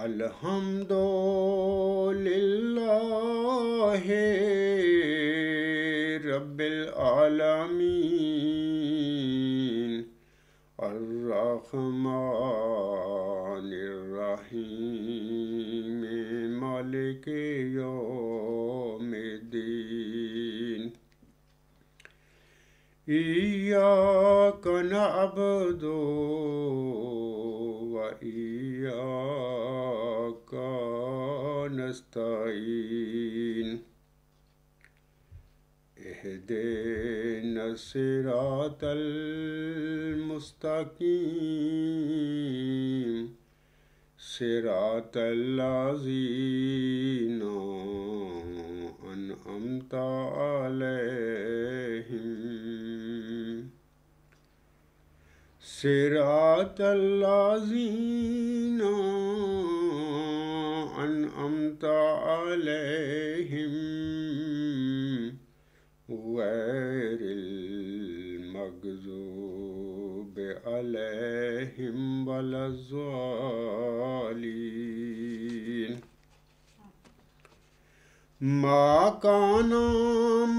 अल्हम्दुलिल्लाह रब्बिल आलमीन अर्रहमान रहीम मालिक यौमिद्दीन इय्याक नअबदू इकानस्ताइन एहदे नसरातल मुस्तकीम सिरातल्लाजीना अनअमता अलैहिम صراط الذين أنعمت عليهم غير المغضوب عليهم ولا الضالين ما كان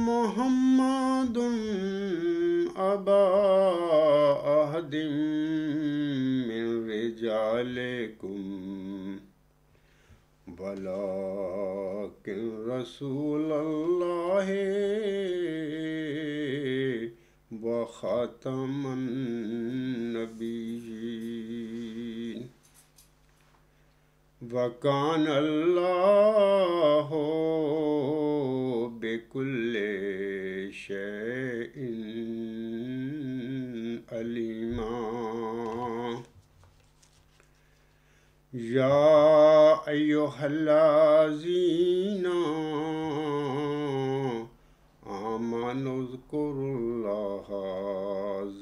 محمد أبا أحد من رجالكم ولكن رسول الله وخاتم النبيين وكان الله بكل شيء عليما يا أيها الذين آمنوا اذكروا الله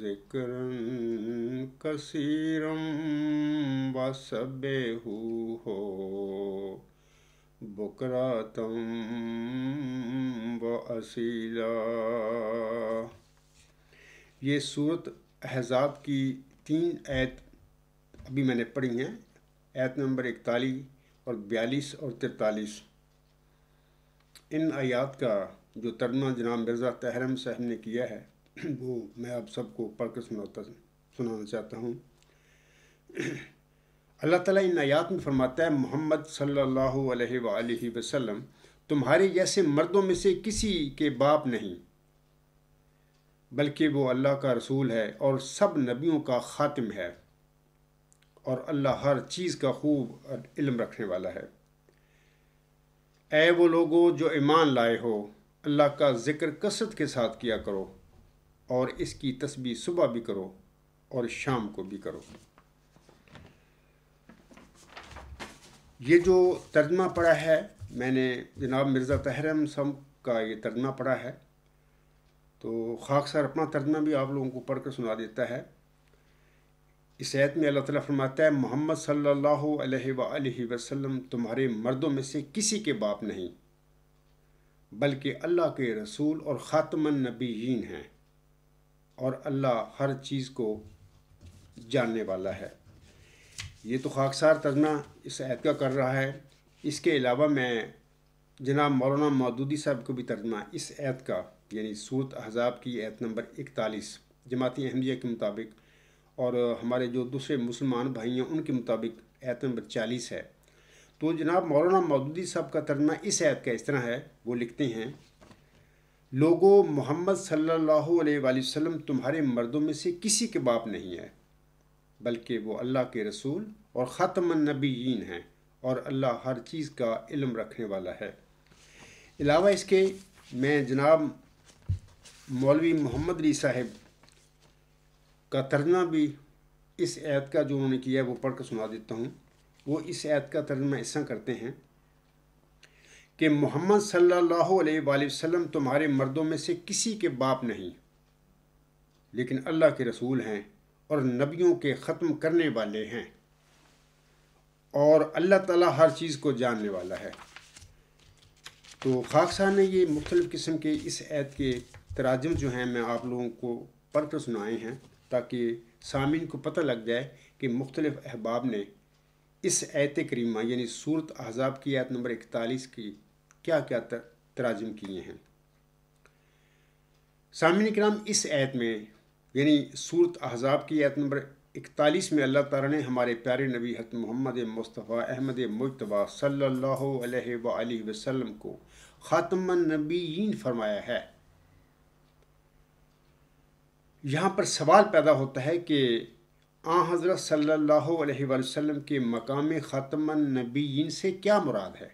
ذكرا كثيرا وسبحوه बुकरातं व असीला ये सूरत अहजाब की तीन ऐत अभी मैंने पढ़ी हैं ऐत नंबर इकतालीस और बयालीस और तिरतालीस इन आयात का जो तर्जमा जनाब मिर्ज़ा तहरम साहब ने किया है वो मैं आप सबको पढ़कर सुनाता सुनाना चाहता हूँ अल्लाह ताला इन आयात में फरमाता है मोहम्मद सल्लल्लाहु अलैहि वसल्लम तुम्हारे जैसे मर्दों में से किसी के बाप नहीं बल्कि वो अल्लाह का रसूल है और सब नबियों का ख़ातिम है और अल्लाह हर चीज़ का खूब इल्म रखने वाला है ऐ वो लोगों जो ईमान लाए हो अल्लाह का ज़िक्र कसरत के साथ किया करो और इसकी तस्बी सुबह भी करो और शाम को भी करो ये जो तर्जमा पड़ा है मैंने जनाब मिर्ज़ा तहरम सम का ये तर्जमा पड़ा है तो खास सर अपना तर्जमा भी आप लोगों को पढ़ कर सुना देता है इस ऐत में अल्लाह ताला फरमाता है मोहम्मद सल्लल्लाहु अलैहि वसल्लम तुम्हारे मर्दों में से किसी के बाप नहीं बल्कि अल्लाह के रसूल और ख़ातमन नबीन हैं और अल्लाह हर चीज़ को जानने वाला है ये तो खाकसार तजना इस ऐत का कर रहा है इसके अलावा मैं जनाब मौलाना मौदूदी साहब को भी तर्जमा इस ऐत का यानी सूरत अहजाब की ऐत नंबर इकतालीस जमाती अहमदिया के मुताबिक और हमारे जो दूसरे मुसलमान भाई हैं उनके मुताबिक ऐत नंबर चालीस है तो जनाब मौलाना मौदूदी साहब का तर्जमा इस ऐत का इस तरह है वो लिखते हैं लोगो मोहम्मद सल्ला वसम तुम्हारे मर्दों में से किसी के बाप नहीं है बल्कि वो अल्लाह के रसूल और नबीन हैं और अल्लाह हर चीज़ का इल्म रखने वाला है अलावा इसके मैं जनाब मौलवी मोहम्मद अली साहब का तर्जमा भी इस ऐत का जो उन्होंने किया है वो पढ़ कर सुना देता हूँ वो इस ऐत का तर्जमा ऐसा करते हैं कि मोहम्मद सल्लल्लाहु अलैहि वसल्लम तुम्हारे मर्दों में से किसी के बाप नहीं लेकिन अल्लाह के रसूल हैं और नबियों के ख़त्म करने वाले हैं और अल्लाह ताला हर चीज़ को जानने वाला है तो खाकसा ने ये मुख्तलिफ़ किस्म के इस ऐत के तराजम जो हैं मैं आप लोगों को पढ़ कर सुनाए हैं ताकि सामिन को पता लग जाए कि मुख्तलिफ़ अहबाब ने इस ऐत करीमा यानी सूरत अहजाब की आयत नंबर इकतालीस की क्या क्या तराजम किए हैं सामिन कराम इस ऐत में यानी सूरत अहजाब की आयत नंबर इकतालीस में अल्लाह तारा ने हमारे प्यारे नबी हत मोहम्मद मुस्तफ़ा अहमद मुशतबा सल्ला वसम को ख़ातमन नबीन फरमाया है यहाँ पर सवाल पैदा होता है कि आ हज़रत सल्लल्लाहु अलैहि के मकाम ख़ातमन नबीन से क्या मुराद है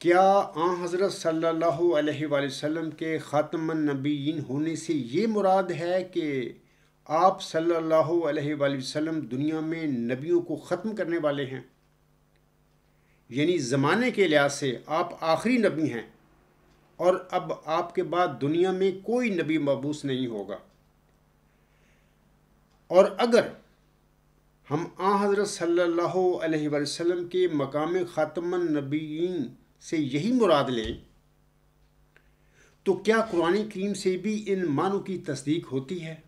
क्या आ हज़रत सल्लाम के ख़ातम नबीन होने से ये मुराद है कि आप सल्ला वसम दुनिया में नबियों को ख़त्म करने वाले हैं यानी ज़माने के लिहाज से आप आखिरी नबी हैं और अब आपके बाद दुनिया में कोई नबी मबूस नहीं होगा और अगर हम आ हज़रत सल्ला वसम के मकाम ख़ातमन नबीन से यही मुराद लें तो क्या कुरान करीम से भी इन मानों की तस्दीक होती है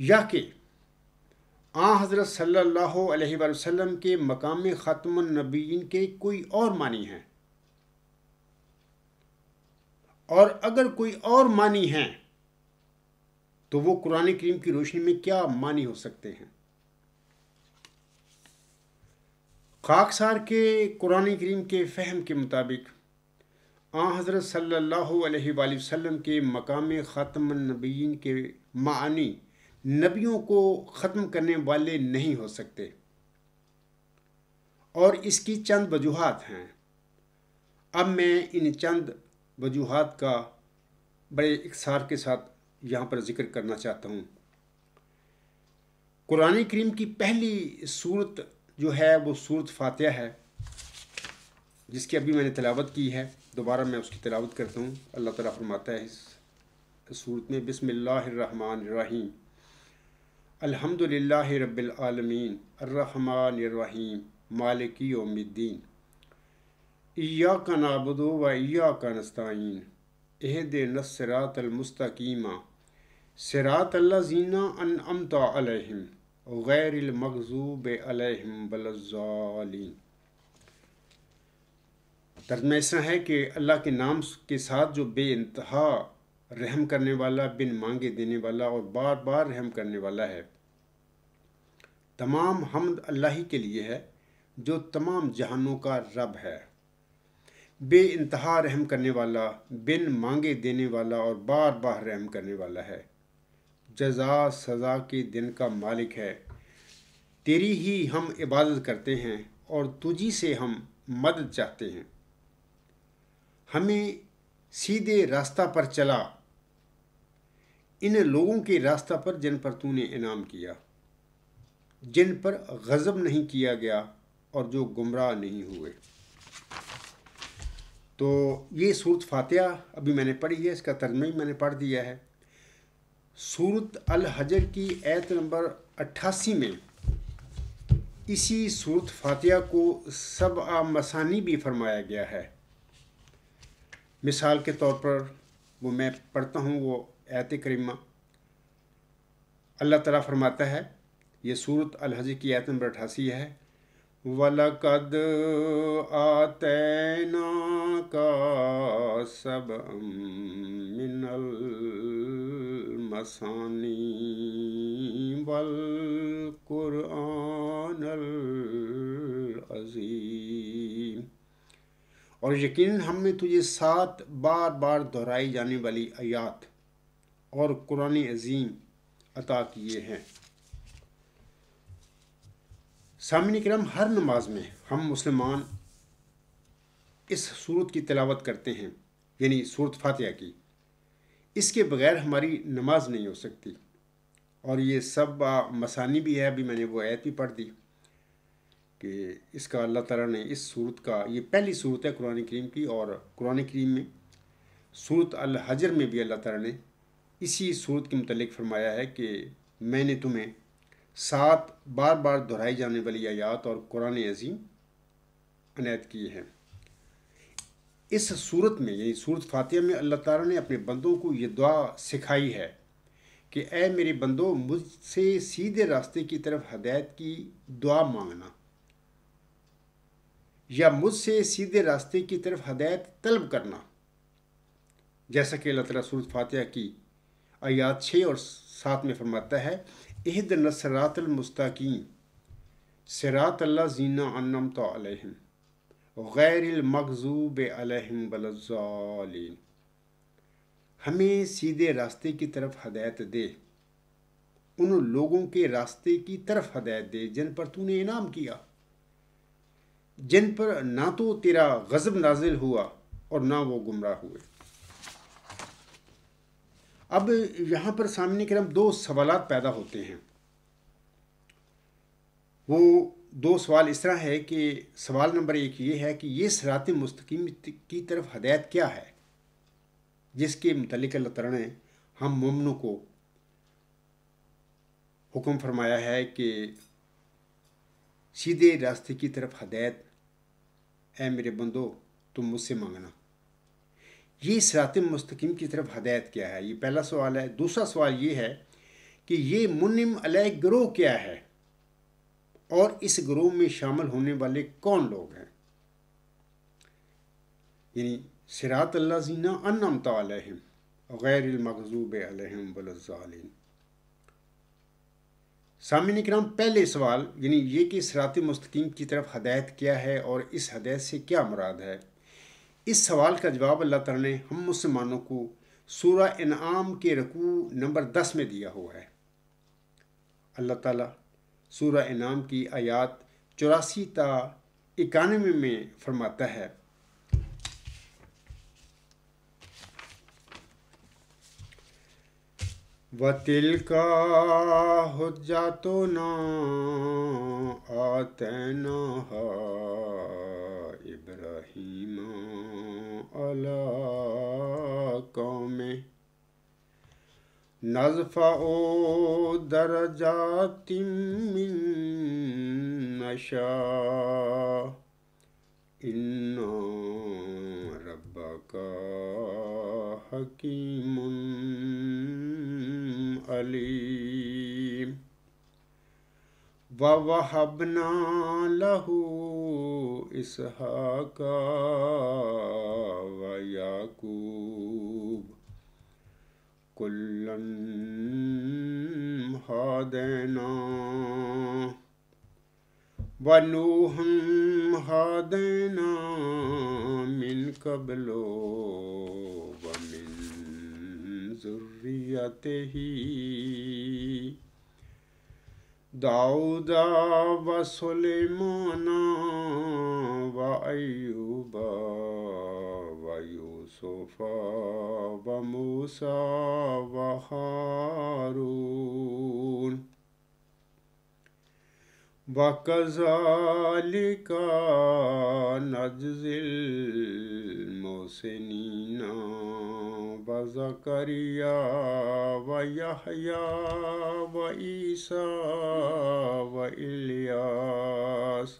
या कि आ हज़रत सल्लाम अलैहि वसल्लम के मकाम ख़त्मनबीन के कोई और मानी हैं और अगर कोई और मानी हैं तो वो कुरान करीम की रोशनी में क्या मानी हो सकते हैं खाकसार के कुरान करीम के फहम के मुताबिक आ हज़रत सल्लाम के मकाम ख़त्म नबीन के मानी नबियों को ख़त्म करने वाले नहीं हो सकते और इसकी चंद वजूहत हैं अब मैं इन चंद वजूहत का बड़े इकसार के साथ यहाँ पर ज़िक्र करना चाहता हूँ कुरान करीम की पहली सूरत जो है वो सूरत फातह है जिसकी अभी मैंने तलावत की है दोबारा मैं उसकी तलावत करता हूँ अल्लाह ताला फरमाता है इस सूरत में बिसमीम अलहमदिल्ला रबालमीन अर्रहमानरहीम मालिकी उम्मीद्दीन ईया का नाबदो व ईया का नस्ताइन एह नसरात अलमस्तकीमा सरात अल्लाजीना अन अमता अलहम गैर मकजूब तर्जमा ऐसा है कि अल्लाह के नाम के साथ जो बे इंतहा रहम करने वाला बिन मांगे देने वाला और बार बार रहम करने वाला है तमाम हमद अल्लाह ही के लिए है जो तमाम जहानों का रब है बे इंतहा रहम करने वाला बिन मांगे देने वाला और बार बार रहम करने वाला है जजा सज़ा के दिन का मालिक है तेरी ही हम इबादत करते हैं और तुझी से हम मदद चाहते हैं हमें सीधे रास्ता पर चला इन लोगों के रास्ता पर जिन पर तूने इनाम किया जिन पर गज़ब नहीं किया गया और जो गुमराह नहीं हुए तो ये सूरत फातिहा अभी मैंने पढ़ी है इसका तर्जमा ही मैंने पढ़ दिया है सूरत अल हजर की ऐत नंबर अट्ठासी में इसी सूरत फातिया को सब मसानी भी फरमाया गया है मिसाल के तौर पर वो मैं पढ़ता हूँ वो ऐत करीमा अल्लाह तला फरमाता है ये सूरत अल हजर की ऐत नंबर अट्ठासी है वलकद आतना का सब मिनल المثاني والقرآن العظيم और यकीन हमने तो तुझे सात बार बार दोहराई जाने वाली आयात और कुरान अजीम अता किए हैं सामने क्रम हर नमाज में हम मुसलमान इस सूरत की तलावत करते हैं यानी सूरत फातिहा की इसके बगैर हमारी नमाज नहीं हो सकती और ये सब मसानी भी है अभी मैंने वो आयत भी पढ़ दी कि इसका अल्लाह ताला ने इस सूरत का ये पहली सूरत है कुरान करीम की और कुरान करीम में सूरत अल हजर में भी अल्लाह ताला ने इसी सूरत के मतलब फरमाया है कि मैंने तुम्हें सात बार बार दोहराई जाने वाली आयात और कुरान अजीम अनायत किए हैं इस सूरत में यानी सूरत फातिया में अल्लाह ताला ने अपने बंदों को ये दुआ सिखाई है कि ए मेरे बंदो मुझसे सीधे रास्ते की तरफ हदायत की दुआ मांगना या मुझसे सीधे रास्ते की तरफ हदायत तलब करना जैसा कि अल्लाह तला सूरत फातिया की आयात छः और सात में फरमाता है एहद नसरातमस्ताकीम सरात अल्लाह जीना अनम तो गैरमगजूब अलहमबलजालीन हमें सीधे रास्ते की तरफ हदायत दे उन लोगों के रास्ते की तरफ हदायत दे जिन पर तूने इनाम किया जिन पर ना तो तेरा गज़ब नाजिल हुआ और ना वो गुमराह हुए अब यहां पर सामने के हम दो सवाल पैदा होते हैं वो दो सवाल इस तरह है कि सवाल नंबर एक ये है कि ये सरात मुस्तकीम की तरफ हदायत क्या है जिसके मतलब अल्लाह तला ने हम ममनों को हुक्म फरमाया है कि सीधे रास्ते की तरफ हदायत है मेरे बंदो तुम मुझसे मांगना ये सरात मुस्तकीम की तरफ हदायत क्या है ये पहला सवाल है दूसरा सवाल ये है कि ये मुनम अलह ग्रोह क्या है और इस ग्रोह में शामिल होने वाले कौन लोग हैं यानी सिरात जीना अनमता अलहम गैरमकूब अलहम वलजालिन सामिन कराम पहले सवाल यानी ये कि सरात मुस्तकीम की तरफ हदायत क्या है और इस हदायत से क्या मुराद है इस सवाल का जवाब अल्लाह तला ने हम मुसलमानों को सूर्य इनाम के रकू नंबर दस में दिया हुआ है अल्लाह ताला सूर्य इनाम की आयात चौरासी ता इक्यानवे में फरमाता है वतिल का हो जा तो ना आते ना इब्राहिम अला कौमे نزفع درجات من نشاء إن ربك حكيم عليم ووهبنا له إسحاق ويعقوب كلا هدينا ونوحا هدينا من قبل ومن ذريته داود وسليمان وأيوب موسى وموسى وهارون وكذلك نجزي المحسنين وزكريا ويحيى وعيسى وإلياس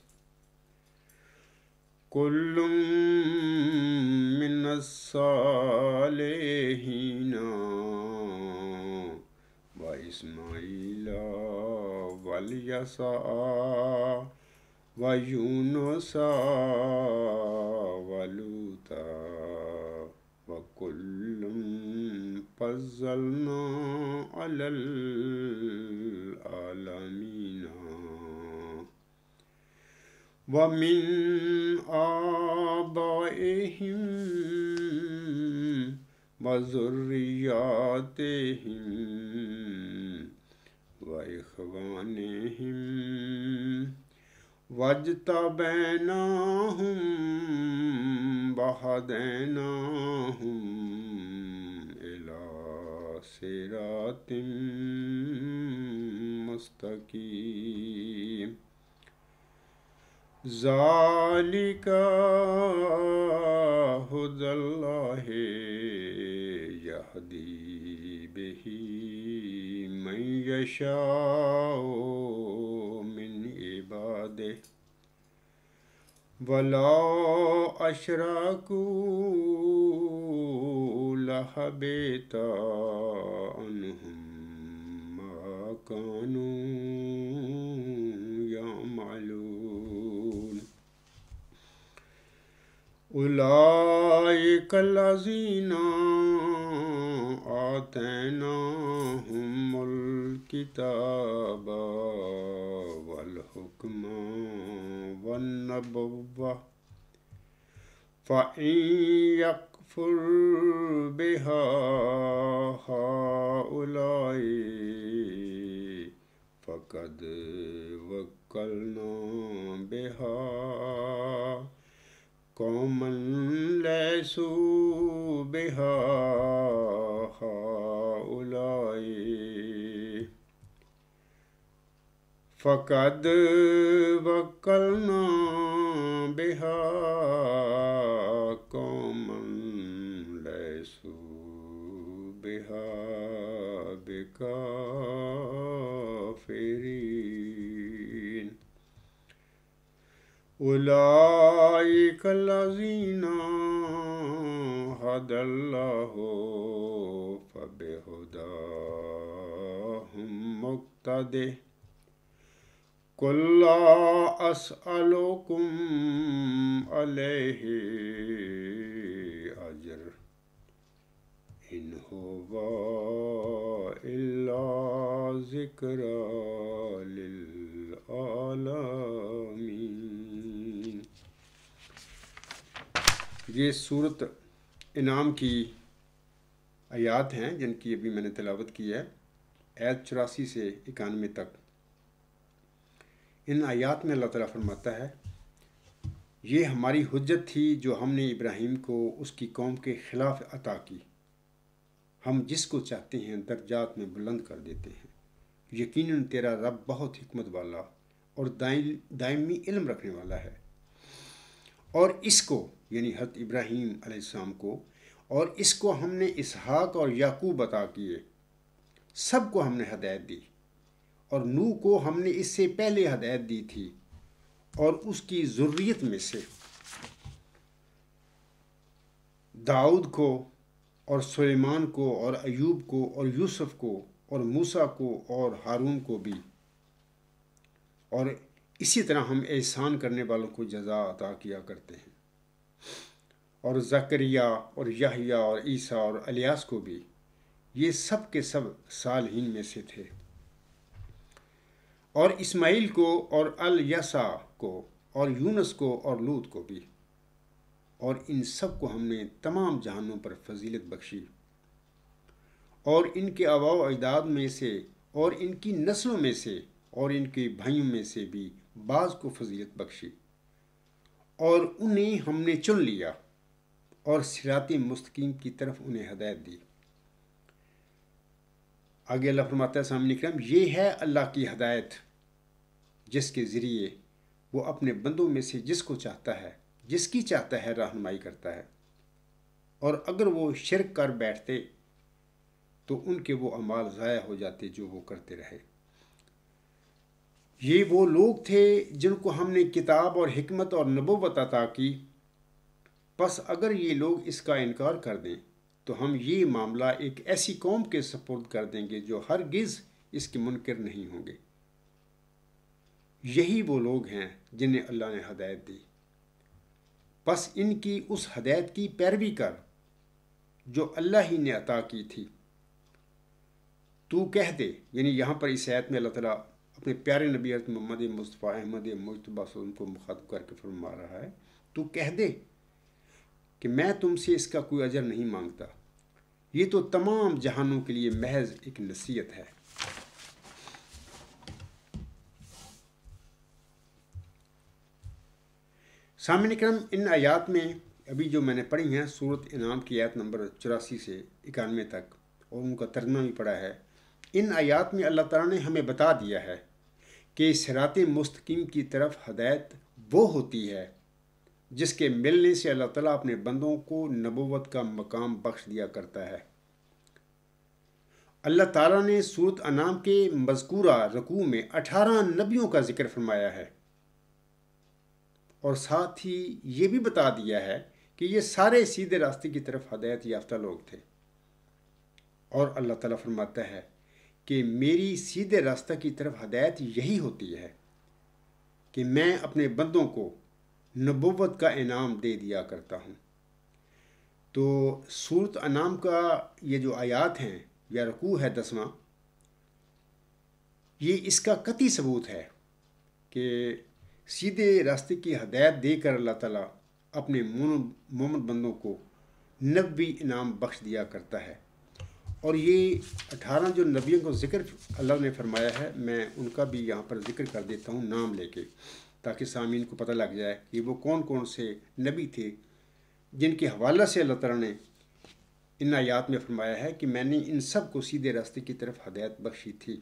كل من الصالحين وإسماعيل واليسع ويونس ولوطا وكل فضلنا على العالمين ومن آبائهم وذرياتهم وإخوانهم واجتبيناهم وهديناهم إلى صراط مستقيم जालिकाहुदल्लाहेदी मैयशाओ मिन इबादे वला अशराकू लहबेता कानू उलाइक लजीना आतना हुमुल किताबा वल हुक्मा वन नबुवा फ़इन यकफुर बिहा हाउलाई फ़कद वक्कलना बिहा قوما ليسوا بها هؤلاء فقد وكلنا بها قوما ليسوا بها بكافرين أولئك الذين هدى الله فبهداهم مقتده قل لا أسألكم عليه أجر إن هو إلا ذكرى للعالمين ये सूरत इनाम की आयात हैं जिनकी अभी मैंने तलावत की है ऐत चौरासी से इक्यानवे तक इन आयात में अल्लाह ताला फरमाता है ये हमारी हजत थी जो हमने इब्राहिम को उसकी कौम के ख़िलाफ़ अता की हम जिसको चाहते हैं दर्जात में बुलंद कर देते हैं यकीनन तेरा रब बहुत हमत वाला और दायमी इल्म रखने वाला है और इसको यानी हत इब्राहीम अलैहिस्सलाम को और इसको हमने इसहाक और याकूब अता किए सबको हमने हदायत दी और नू को हमने इससे पहले हदायत दी थी और उसकी ज़रूरीत में से दाऊद को और सुलेमान को और अयूब को और यूसुफ को और मूसा को और हारून को भी और इसी तरह हम एहसान करने वालों को जजा अता किया करते हैं और ज़करिया और यहिया और ईसा और अलियास को भी ये सब के सब साल ही में से थे और इस्माइल को और अल यसा को और यूनस को और लूत को भी और इन सब को हमने तमाम जहानों पर फजीलत बख्शी और इनके अबाव अजदाद में से और इनकी नस्लों में से और इनके भाइयों में से भी बाज़ को फजीलत बख्शी और उन्हें हमने चुन लिया और सिराती मुस्तकीम की तरफ उन्हें हदायत दी आगे अल्लाह फरमाता सामने करम ये है अल्लाह की हदायत जिसके ज़रिए वो अपने बंदों में से जिसको चाहता है जिसकी चाहता है रहनुमाई करता है और अगर वो शिरक कर बैठते तो उनके वो अमाल ज़ाया हो जाते जो वो करते रहे ये वो लोग थे जिनको हमने किताब और हमत और नबोबत अता की बस अगर ये लोग इसका इनकार कर दें तो हम ये मामला एक ऐसी कौम के सपोर्ट कर देंगे जो हरगिज़ इसके मुनकर नहीं होंगे यही वो लोग हैं जिन्हें अल्लाह ने हदायत दी बस इनकी उस हदायत की पैरवी कर जो अल्लाह ही ने अता की थी तू कह दे यानी यहाँ पर इस आयत में अल्लाह ताला अपने प्यारे नबी मोहम्मद मुस्तफ़ा अहमद मुशतबा को मुखातब करके फरमा रहा है तू कह दे कि मैं तुमसे इसका कोई अजर नहीं मांगता ये तो तमाम जहानों के लिए महज एक नसीहत है सामने क्रम इन आयात में अभी जो मैंने पढ़ी हैं सूरत इनाम की आयत नंबर चौरासी से इक्यानवे तक और उनका तर्जमा भी पड़ा है इन आयात में अल्लाह ताला ने हमें बता दिया है कि सरात मुस्तकीम की तरफ हदायत वो होती है जिसके मिलने से अल्लाह ताला अपने बंदों को नबूवत का मकाम बख्श दिया करता है अल्लाह ताला ने सूरत अनाम के मजकूरा रकू में अठारह नबियों का जिक्र फरमाया है और साथ ही ये भी बता दिया है कि ये सारे सीधे रास्ते की तरफ हदायत याफ्ता लोग थे और अल्लाह ताला फरमाता है कि मेरी सीधे रास्ता की तरफ हदायत यही होती है कि मैं अपने बंदों को नबूवत का इनाम दे दिया करता हूँ तो सूरत अनाम का ये जो आयात हैं या रकू है दसवा ये इसका कति सबूत है कि सीधे रास्ते की हदायत देकर अल्लाह ताला अपने मोमन बंदों को नबी इनाम बख्श दिया करता है और ये अठारह जो नबियों को जिक्र अल्लाह ने फरमाया है मैं उनका भी यहाँ पर जिक्र कर देता हूँ नाम लेके ताकि सामीन को पता लग जाए कि वो कौन कौन से नबी थे जिनके हवाले से अल्लाह तला ने इन आयात में फरमाया है कि मैंने इन सब को सीधे रास्ते की तरफ हदायत बख्शी थी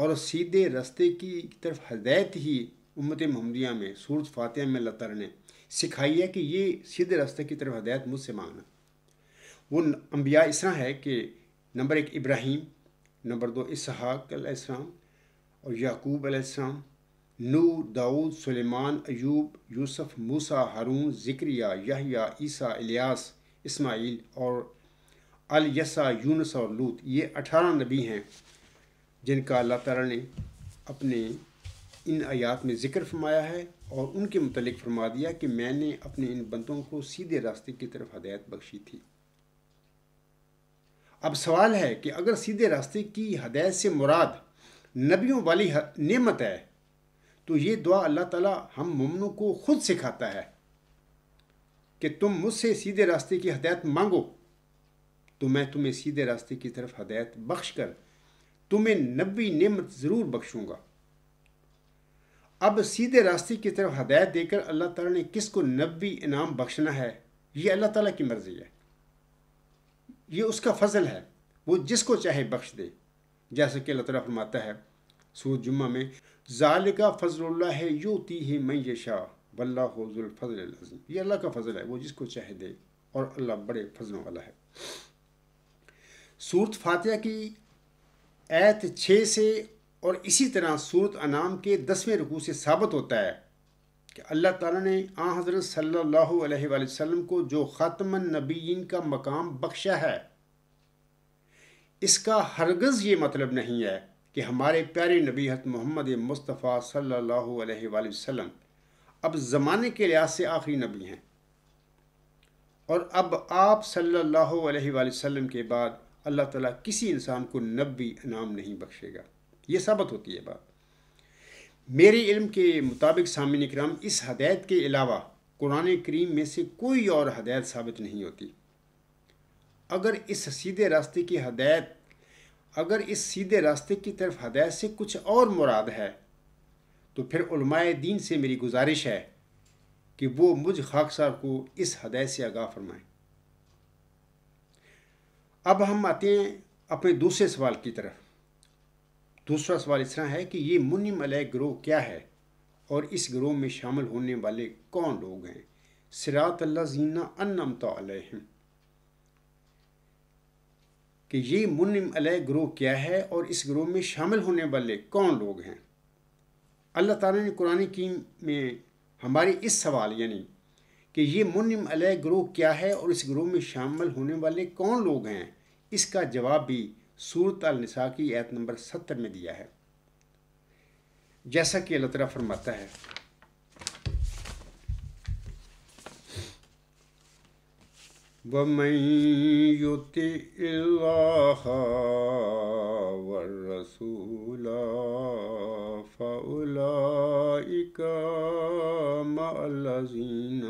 और सीधे रास्ते की तरफ हदायत ही उम्मत महमदिया में सूरज फातह में अल्लाह तला ने सिखाई है कि ये सीधे रास्ते की तरफ हदायत मुझसे मांगना वो अम्बिया इस तरह है कि नंबर एक इब्राहिम नंबर दो इसहाक अलैहिस्सलाम और याकूब अलैहिस्सलाम नू दाऊद सुलेमान अयूब यूसुफ मूसा हारून ज़िक्रिया यहिया ईसा इलियास इस्माइल और अल यसा यूनस और लूत ये अठारह नबी हैं जिनका अल्लाह तारा ने अपने इन आयात में ज़िक्र फरमाया है और उनके मतलब फरमा दिया कि मैंने अपने इन बंदों को सीधे रास्ते की तरफ हदायत बख्शी थी अब सवाल है कि अगर सीधे रास्ते की हदायत से मुराद नबियों वाली नेमत है तो ये दुआ अल्लाह ताला हम ममनों को खुद सिखाता है कि तुम मुझसे सीधे रास्ते की हदायत मांगो तो मैं तुम्हें सीधे रास्ते की तरफ हदायत बख्श कर तुम्हें नब्बी नेमत ज़रूर बख्शूंगा अब सीधे रास्ते की तरफ हदायत देकर अल्लाह ताला ने किसको नब्बी इनाम बख्शना है ये अल्लाह ताला की मर्ज़ी है ये उसका फजल है वो जिसको चाहे बख्श दे जैसे कि अल्लाह ताला फरमाता है सूद जुम्मा में ज़ाल का फ़जल्ला है यूती है मैं शाह वल्ला फजल अज़ीम ये अल्लाह का फजल है वो जिसको चाहे दे और अल्लाह बड़े फजलों वाला है सूरत फातह की ऐत छः से और इसी तरह सूरत अनाम के दसवें रुकू से साबित होता है कि अल्लाह ताला ने आ हज़रत सल्लल्लाहु अलैहि वसल्लम को जो ख़त्म नबीन का मकाम बख्शा है इसका हरगज़ ये मतलब नहीं है कि हमारे प्यारे नबी हत मोहम्मद मुस्तफ़ा सल्लल्लाहु अलैहि वसल्लम अब ज़माने के लिहाज से आखिरी नबी हैं और अब आप सल्लल्लाहु अलैहि वसल्लम के बाद अल्लाह ताला किसी इंसान को नबी इनाम नहीं बख्शेगा ये सबत होती है बात मेरे इल्म के मुताबिक सामिन कराम इस हदायत के अलावा कुरान करीम में से कोई और हदायत साबित नहीं होती अगर इस सीधे रास्ते की हदायत अगर इस सीधे रास्ते की तरफ हदायत से कुछ और मुराद है तो फिर उलमाए दीन से मेरी गुजारिश है कि वो मुझ खाक साहब को इस हदायत से आगाह फरमाएं अब हम आते हैं अपने दूसरे सवाल की तरफ दूसरा सवाल इस तरह है कि ये मुनिम अलह ग्रोह क्या है और इस ग्रोह में शामिल होने वाले कौन लोग हैं सिरात अल्लाह जीना अनमता अलहम कि ये अलह ग्रोह क्या है और इस ग्रोह में शामिल होने वाले कौन लोग हैं अल्लाह ताला ने कुरान की में हमारे इस सवाल यानी कि ये अलह ग्रोह क्या है और इस ग्रोह में शामिल होने वाले कौन लोग हैं इसका जवाब भी सूरत अलसा की आयत नंबर सत्तर में दिया है जैसा कि अल्लाह तरह फरमाता है ومن يطع الله والرسول فأولئك مع الذين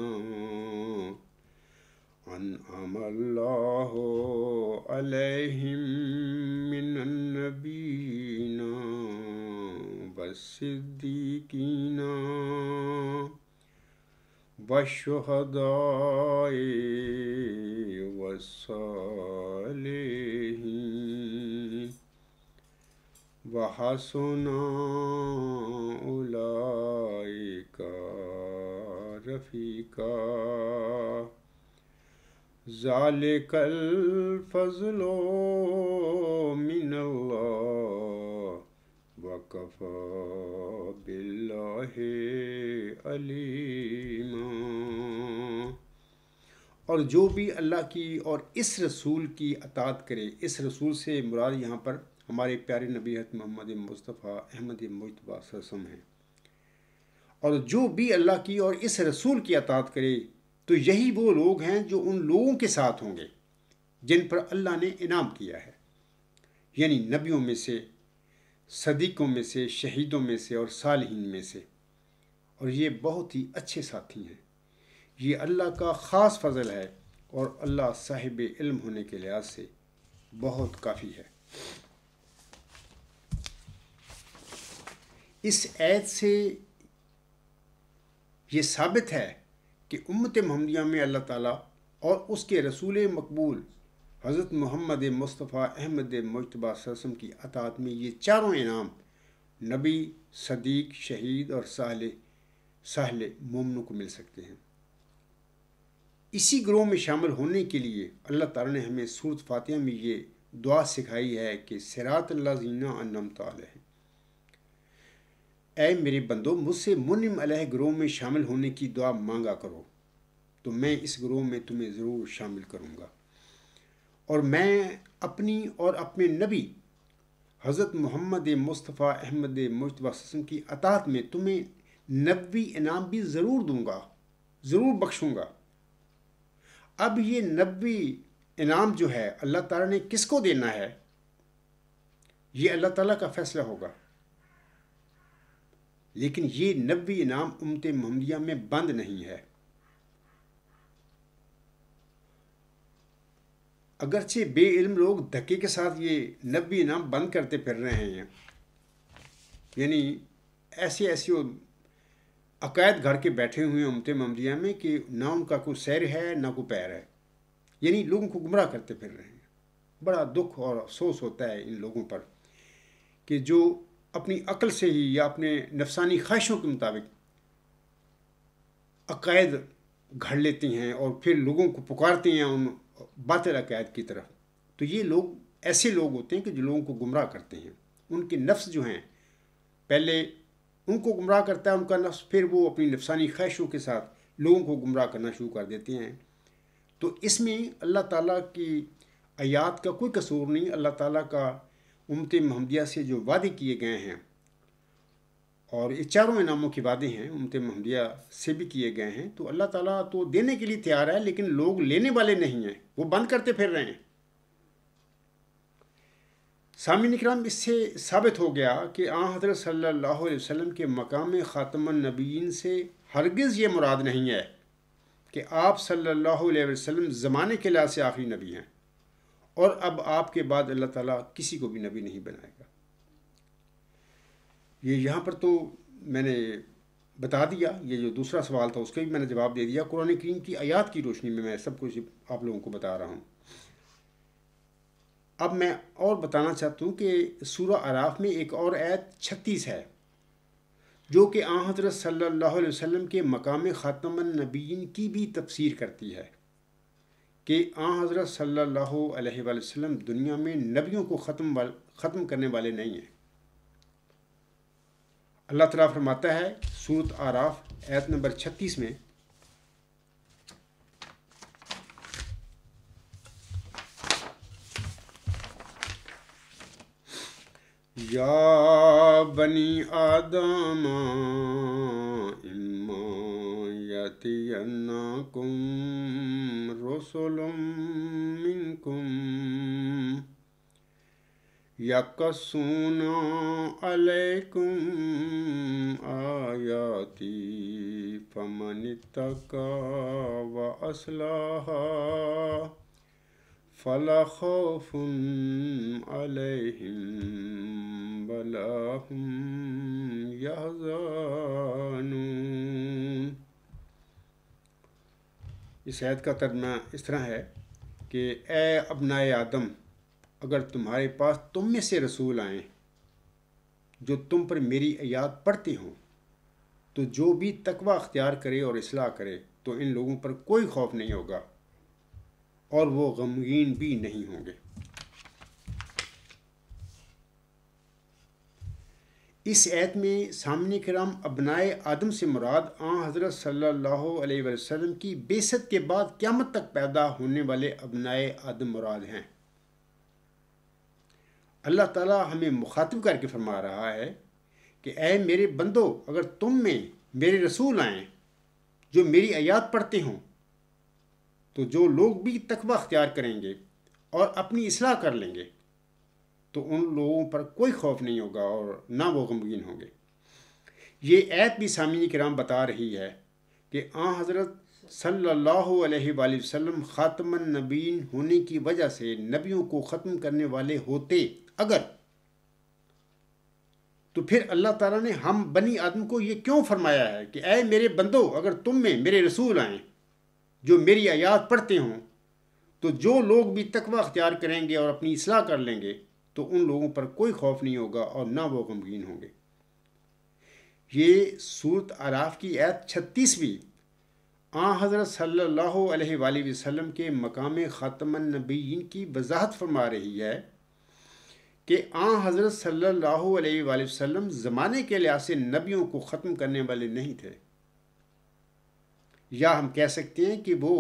أنعم الله عليهم من النبيين والصديقين والشهداء والصالحين وحسن أولئك رفيقا ذلك الفضل من الله وكفى بالله अलीमा और जो भी अल्लाह की और इस रसूल की अतात करे इस रसूल से मुराद यहाँ पर हमारे प्यारे नबी हत मोहम्मद मुस्तफ़ा अहमद मुशतबा सरसम हैं और जो भी अल्लाह की और इस रसूल की अतात करे तो यही वो लोग हैं जो उन लोगों के साथ होंगे जिन पर अल्लाह ने इनाम किया है यानी नबियों में से सदीकों में से शहीदों में से और सालहीन में से और ये बहुत ही अच्छे साथी हैं ये अल्लाह का ख़ास फजल है और अल्लाह साहिब इल्म होने के लिहाज से बहुत काफ़ी है इस ऐत से ये साबित है कि उम्मत महमदिया में अल्लाह ताला और उसके रसूल मकबूल हज़रत मोहम्मद मुस्तफ़ा अहमद मुशतबा ससम की अतात में ये चारों इनाम नबी सदीक शहीद और साहल साहल मोमनों को मिल सकते हैं इसी ग्रोह में शामिल होने के लिए अल्लाह ताला ने हमें सूरत फातह में ये दुआ सिखाई है कि सरात लजीना अनम तो है ए मेरे बंदो मुझसे मुनिम अलह ग्रोह में शामिल होने की दुआ मांगा करो तो मैं इस ग्रोह में तुम्हें ज़रूर शामिल करूँगा और मैं अपनी और अपने नबी हज़रत मोहम्मद मुस्तफ़ा अहमद मुशतबासम की अतात में तुम्हें नबी इनाम भी ज़रूर दूंगा ज़रूर बख्शूंगा अब ये नबी इनाम जो है अल्लाह ताला ने किसको देना है ये अल्लाह ताला का फ़ैसला होगा लेकिन ये नबी इनाम उमत महमदिया में बंद नहीं है अगरचे बेइल्म लोग धक्के के साथ ये नब्बी इनाम बंद करते फिर रहे हैं यानी ऐसे ऐसे वो अकायद घर के बैठे हुए उमते ममदिया में कि ना उनका कोई सैर है ना कोई पैर है यानी लोगों को गुमराह करते फिर रहे हैं बड़ा दुख और अफसोस होता है इन लोगों पर कि जो अपनी अकल से ही या अपने नफसानी ख्वाहिशों के मुताबिक अकायद घड़ लेती हैं और फिर लोगों को पुकारती हैं उन बातें अकैद की तरफ तो ये लोग ऐसे लोग होते हैं कि जो लोगों को गुमराह करते हैं उनके नफ्स जो हैं पहले उनको गुमराह करता है उनका नफ्स फिर वो अपनी नफसानी ख्वाहिशों के साथ लोगों को गुमराह करना शुरू कर देते हैं तो इसमें अल्लाह ताला की आयात का कोई कसूर नहीं अल्लाह ताला का उमत महमदिया से जो वादे किए गए हैं और ये चारों इनामों की वादे हैं उमत महमदिया से भी किए गए हैं तो अल्लाह ताला तो देने के लिए तैयार है लेकिन लोग लेने वाले नहीं हैं वो बंद करते फिर रहे हैं सामिन इक्राम इससे साबित हो गया कि आ हजरत सल्लल्लाहु अलैहि वसल्लम के मकाम ख़ातम नबीन से हरगिज़ ये मुराद नहीं है कि आप सल्लल्लाहु अलैहि वसल्लम ज़माने के लिहाज से आखिरी नबी हैं और अब आपके बाद अल्लाह ताला किसी को भी नबी नहीं बनाएगा ये यहाँ पर तो मैंने बता दिया ये जो दूसरा सवाल था उसका भी मैंने जवाब दे दिया कुरान करीम की आयात की रोशनी में मैं सब कुछ आप लोगों को बता रहा हूँ अब मैं और बताना चाहता हूँ कि सूर आराफ में एक और आयत छत्तीस है जो कि आ हज़रत सल्ला वसम के मकाम ख़ातम नबीन की भी तफसीर करती है कि आ हज़रत सल्ला वसम दुनिया में नबियों को ख़त्म ख़त्म करने वाले नहीं हैं अल्लाह तला फरमाता है सूरत आराफ ऐत नंबर छत्तीस में या बनी आदम इम्मा कुम रसुलुम कुम यकसूना अलैकुम आयाती फमन व फला खौफुन अलैहिम यहजानून इस आयत का तर्जमा इस तरह है कि ए अबनाए आदम अगर तुम्हारे पास तुम में से रसूल आए जो तुम पर मेरी याद पढ़ते हों तो जो भी तकवा अख्तियार करे और असलाह करे तो इन लोगों पर कोई खौफ नहीं होगा और वो गमगीन भी नहीं होंगे इस ऐत में सामने कराम अबनाए आदम से मुराद आ हज़रत सल्लल्लाहु अलैहि वसल्लम की बेसत के बाद क़्यामत तक पैदा होने वाले अबनाए आदम मुराद हैं अल्लाह ताला हमें मुखातिब करके फरमा रहा है कि ए मेरे बंदो अगर तुम में मेरे रसूल आएँ जो मेरी आयात पढ़ते हों तो जो लोग भी तकबा अख्तियार करेंगे और अपनी असलाह कर लेंगे तो उन लोगों पर कोई खौफ नहीं होगा और ना वो गमगीन होंगे ये ऐप भी सामिन कराम बता रही है कि आ हज़रत सल्ला वसम ख़ातमनबीन नबीन होने की वजह से नबियों को ख़त्म करने वाले होते अगर तो फिर अल्लाह ताला ने हम बनी आदम को ये क्यों फरमाया है कि अय मेरे बंदो अगर तुम में मेरे रसूल आए जो मेरी आयात पढ़ते हों तो जो लोग भी तकवा अख्तियार करेंगे और अपनी असलाह कर लेंगे तो उन लोगों पर कोई खौफ नहीं होगा और ना वो गमगीन होंगे ये सूरत आराफ की ऐत छत्तीसवीं आ हज़रत सल्लल्लाहु अलैहि वसल्लम के मकाम ख़ातमन नबीन की वजाहत फरमा रही है कि आ हज़रत सल्लल्लाहु अलैहि वसल्लम ज़माने के लिहाज से नबियों को ख़त्म करने वाले नहीं थे या हम कह सकते हैं कि वो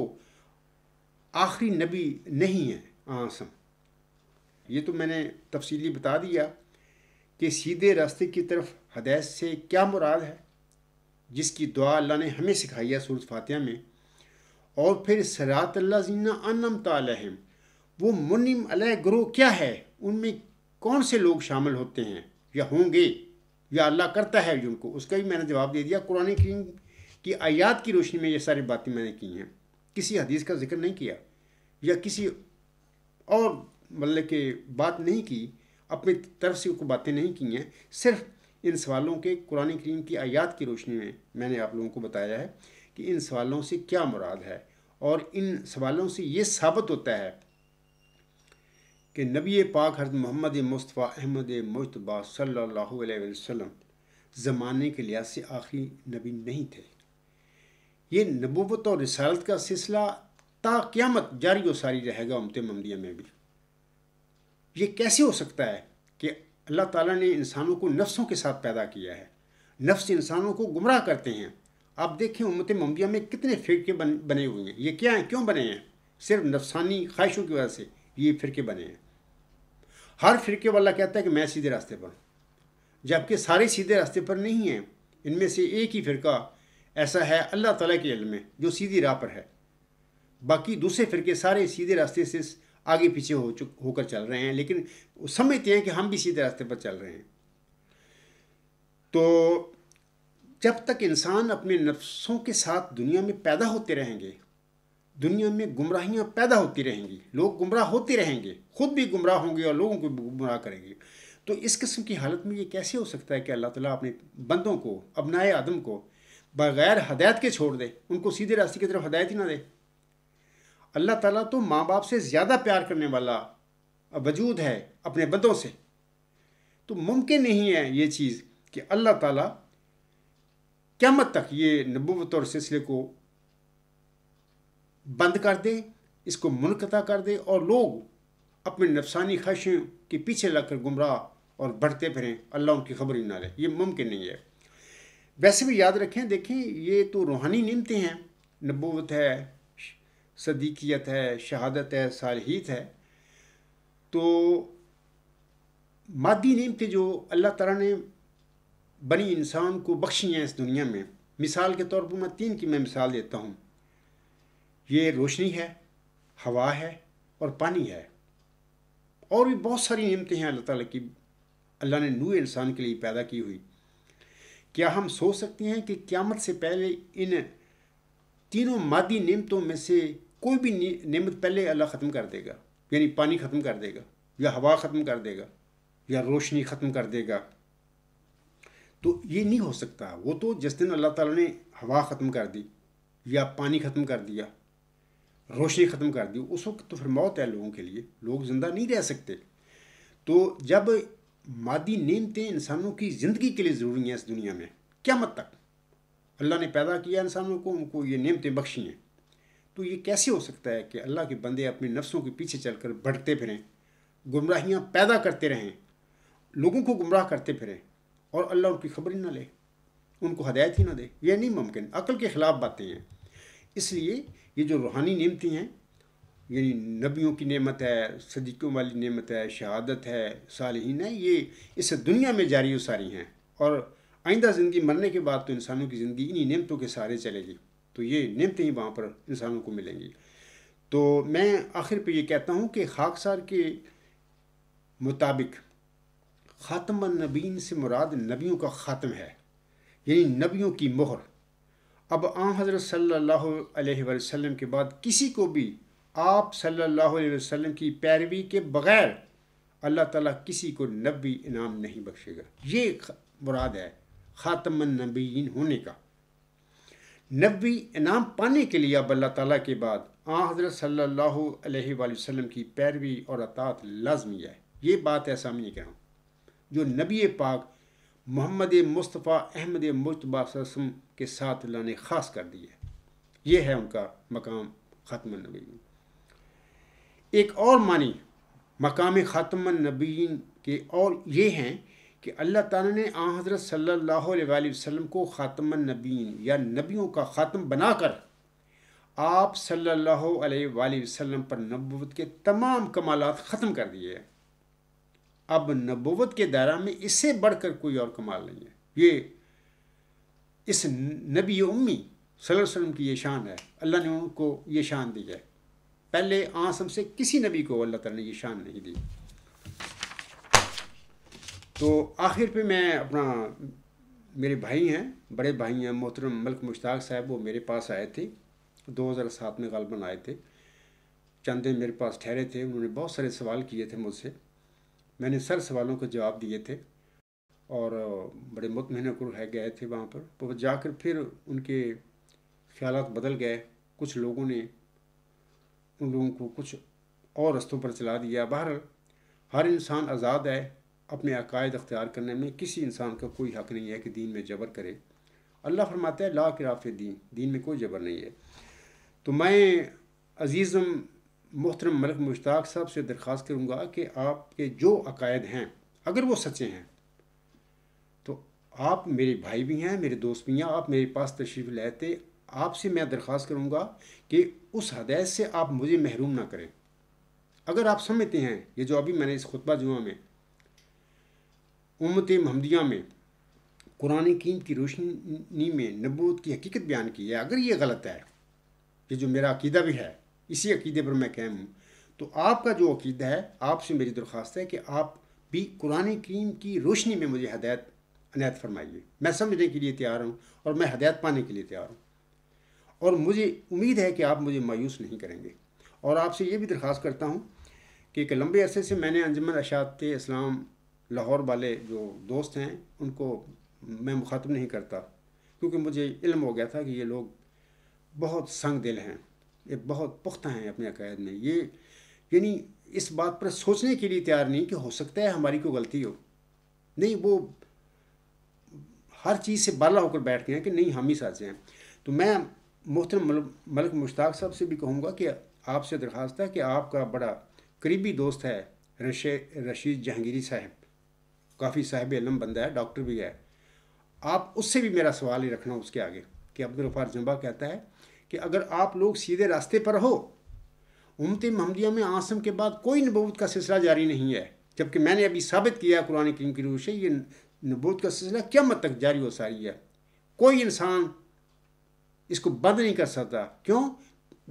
आखिरी नबी नहीं है आसम ये तो मैंने तफसीली बता दिया कि सीधे रास्ते की तरफ हदैस से क्या मुराद है जिसकी दुआ अल्लाह ने हमें सिखाई है सूरत फातिया में और फिर सरात अल्लाह जीना अनम तम वो मुनिम अलह ग्रोह क्या है उनमें कौन से लोग शामिल होते हैं या होंगे या अल्लाह करता है जिनको उसका भी मैंने जवाब दे दिया कुरान करीम की आयात की रोशनी में ये सारी बातें मैंने की हैं किसी हदीस का जिक्र नहीं किया या किसी और मतलब के बात नहीं की अपनी तरफ से उनको बातें नहीं की हैं सिर्फ इन सवालों के कुरान करीम की आयात की रोशनी में मैंने आप लोगों को बताया है कि इन सवालों से क्या मुराद है और इन सवालों से ये साबित होता है कि नबी पाक हज़रत मोहम्मद मुस्तफ़ा अहमद मुशतबा सल्ला ज़माने के लिहाज से आखिरी नबी नहीं थे ये नबूबत और रसालत का सिलसिला ताक़्यामत जारी व सारी रहेगा उमत ममदिया में भी ये कैसे हो सकता है कि अल्लाह ताला ने इंसानों को नफ्सों के साथ पैदा किया है नफ्स इंसानों को गुमराह करते हैं आप देखें उमत ममदिया में कितने फ़िरके बन, बने हुए हैं ये क्या हैं क्यों बने हैं सिर्फ नफसानी ख्वाहिशों की वजह से ये फिरके बने हैं हर फिरके वाला कहता है कि मैं सीधे रास्ते पर जबकि सारे सीधे रास्ते पर नहीं हैं इनमें से एक ही फिरका ऐसा है अल्लाह ताला के इल्म में जो सीधी राह पर है बाकी दूसरे फिरके सारे सीधे रास्ते से आगे पीछे हो चुक होकर चल रहे हैं लेकिन समझते हैं कि हम भी सीधे रास्ते पर चल रहे हैं तो जब तक इंसान अपने नफ्सों के साथ दुनिया में पैदा होते रहेंगे दुनिया में गुमराहियाँ पैदा होती रहेंगी लोग गुमराह होते रहेंगे खुद भी गुमराह होंगे और लोगों को गुमराह करेंगे तो इस किस्म की हालत में ये कैसे हो सकता है कि अल्लाह ताला अपने बंदों को अपनाए आदम को बग़ैर हदायत के छोड़ दे उनको सीधे रास्ते की तरफ हदायत ही ना दे अल्लाह ताला तो माँ बाप से ज़्यादा प्यार करने वाला वजूद है अपने बंदों से तो मुमकिन नहीं है ये चीज़ कि अल्लाह ताला क्यामत तक ये नबूत और सिलसिले को बंद कर दे इसको मुनकता कर दे और लोग अपने नफसानी ख्वाहिशों के पीछे लगकर गुमराह और बढ़ते फिरें अल्लाह उनकी खबर ही ना ले ये मुमकिन नहीं है वैसे भी याद रखें देखें ये तो रूहानी नीमते हैं नबूत है सदीकियत है शहादत है सालहीत है तो मादी नियमतें जो अल्लाह ताला ने बनी इंसान को बख्शी हैं इस दुनिया में मिसाल के तौर पर मैं तीन की मैं मिसाल देता हूँ ये रोशनी है हवा है और पानी है और भी बहुत सारी नियमतें हैं अल्लाह ताला की अल्लाह ने नू इंसान के लिए पैदा की हुई क्या हम सोच सकते हैं कि क़्यामत से पहले इन तीनों मादी नियमतों में से कोई भी नियमत पहले अल्लाह ख़त्म कर देगा यानी पानी ख़त्म कर देगा या हवा ख़त्म कर देगा या रोशनी ख़त्म कर देगा तो ये नहीं हो सकता वो तो जिस दिन अल्लाह ताला ने हवा ख़त्म कर दी या पानी ख़त्म कर दिया रोशनी ख़त्म कर दी उस वक्त तो फिर मौत है लोगों के लिए लोग ज़िंदा नहीं रह सकते तो जब मादी नीमतें इंसानों की ज़िंदगी के लिए ज़रूरी हैं इस दुनिया में क्या मत तक अल्लाह ने पैदा किया इंसानों को उनको ये नीमतें बख्शी हैं तो ये कैसे हो सकता है कि अल्लाह के बंदे अपने नफ्सों के पीछे चल कर बढ़ते फिरें गुमराहियाँ पैदा करते रहें लोगों को गुमराह करते फिरें और अल्लाह उनकी खबर ही ना ले उनको हदायत ही ना दे यह नहीं मुमकिन अकल के ख़िलाफ़ बातें हैं इसलिए ये जो रूहानी नियमती हैं यानी नबियों की नेमत है सदीक़ों वाली नेमत है शहादत है सालहीन है ये इस दुनिया में जारी सारी हैं और आइंदा ज़िंदगी मरने के बाद तो इंसानों की ज़िंदगी इन्हीं नियमतों के सहारे चलेगी तो ये नियमतें ही वहाँ पर इंसानों को मिलेंगी तो मैं आखिर पर यह कहता हूँ कि खाकसार के मुताबिक ख़ातम नबीन से मुराद नबियों का ख़ात्म है यानी नबियों की मोहर अब आ हज़रत सल्लल्लाहु अलैहि वसल्लम के बाद किसी को भी आप सल्लल्लाहु अलैहि वसल्लम की पैरवी के बग़ैर अल्लाह ताला किसी को नबी इनाम नहीं बख्शेगा ये मुराद है ख़ातमन नबीन होने का नबी इनाम पाने के लिए अब अल्लाह ताला के बाद आ हज़रत सल्लल्लाहु अलैहि वसल्लम की पैरवी और अतात लाजमी है ये बात ऐसा मैं कह रहा हूँ जो नबी पाक मोहम्मद मुस्तफ़ा अहमद मुशतबा वसम के साथ लाने ख़ास कर दिए ये है उनका मकाम ख़त्म नबी एक और मानी मकाम ख़त्म नबी के और ये हैं कि अल्लाह ताला ने आ हज़रत सल्लल्लाहु अलैहि वसल्लम को ख़ातम नबी या नबियों का ख़ात्म बनाकर आप सल्लल्लाहु अलैहि वसल्लम पर नबूत के तमाम कमालत ख़त्म कर दिए हैं अब नबोवत के दायरा में इससे बढ़कर कोई और कमाल नहीं है ये इस नबी उम्मी वसल्लम की ये शान है अल्लाह ने उनको ये शान दी है पहले आसम से किसी नबी को अल्लाह ताला ने ये शान नहीं दी तो आखिर पे मैं अपना मेरे भाई हैं बड़े भाई हैं मोहतरम मलक मुश्ताक साहब वो मेरे पास आए थे 2007 में गालबन आए थे चंदे मेरे पास ठहरे थे उन्होंने बहुत सारे सवाल किए थे मुझसे मैंने सर सवालों के जवाब दिए थे और बड़े मुतमिन है गए थे वहाँ पर तो जाकर फिर उनके ख्याल बदल गए कुछ लोगों ने उन लोगों को कुछ और रस्तों पर चला दिया बाहर हर इंसान आज़ाद है अपने अकायद अख्तियार करने में किसी इंसान का कोई हक नहीं है कि दीन में जबर करे अल्लाह फरमाता है ला किराफ दीन दीन में कोई जबर नहीं है तो मैं अजीज़म मोहतरम मलक मुश्ताक साहब से दरख्वास्त करूँगा कि आपके जो अकायद हैं अगर वो सच्चे हैं तो आप मेरे भाई भी हैं मेरे दोस्त भी हैं आप मेरे पास तशरीफ़ लेते आपसे मैं दरख्वास्त करूँगा कि उस हदायत से आप मुझे महरूम ना करें अगर आप समझते हैं ये जो अभी मैंने इस खुतबा जुआ में उमत महमदिया में कुरान कीमत की रोशनी में नबूत की हकीकत बयान की है अगर ये गलत है ये जो मेरा अकीदा भी है इसी अकीदे पर मैं कैम हूँ तो आपका जो अकीदा है आपसे मेरी दरख्वास्त है कि आप भी कुरान करीम की रोशनी में मुझे हदायत अनायत फरमाइए मैं समझने के लिए तैयार हूँ और मैं हदायत पाने के लिए तैयार हूँ और मुझे उम्मीद है कि आप मुझे मायूस नहीं करेंगे और आपसे ये भी दरख्वास्त करता हूँ कि एक लंबे अरसे से मैंने अंजमन अशात इस्लाम लाहौर वाले जो दोस्त हैं उनको मैं मुखातब नहीं करता क्योंकि मुझे इल्म हो गया था कि ये लोग बहुत संग दिल हैं ये बहुत पुख्ता हैं अपने अकायद में ये यानी इस बात पर सोचने के लिए तैयार नहीं कि हो सकता है हमारी कोई गलती हो नहीं वो हर चीज़ से बाला होकर बैठ गए हैं कि नहीं हम ही साझे हैं तो मैं मोहतरम मलक मुश्ताक साहब से भी कहूँगा कि आपसे दरख्वास्त है कि आपका बड़ा करीबी दोस्त है रशे रशीद जहांगीरी साहब काफ़ी साहब इलम बंदा है डॉक्टर भी है आप उससे भी मेरा सवाल ही रखना उसके आगे कि अब्दुल गफ़ार जम्बा कहता है कि अगर आप लोग सीधे रास्ते पर हो उमते महमदिया में आसम के बाद कोई नबूत का सिलसिला जारी नहीं है जबकि मैंने अभी साबित किया कुरान करीम की रूप से ये नबूत का सिलसिला क्या मत तक जारी हो सारी है कोई इंसान इसको बंद नहीं कर सकता क्यों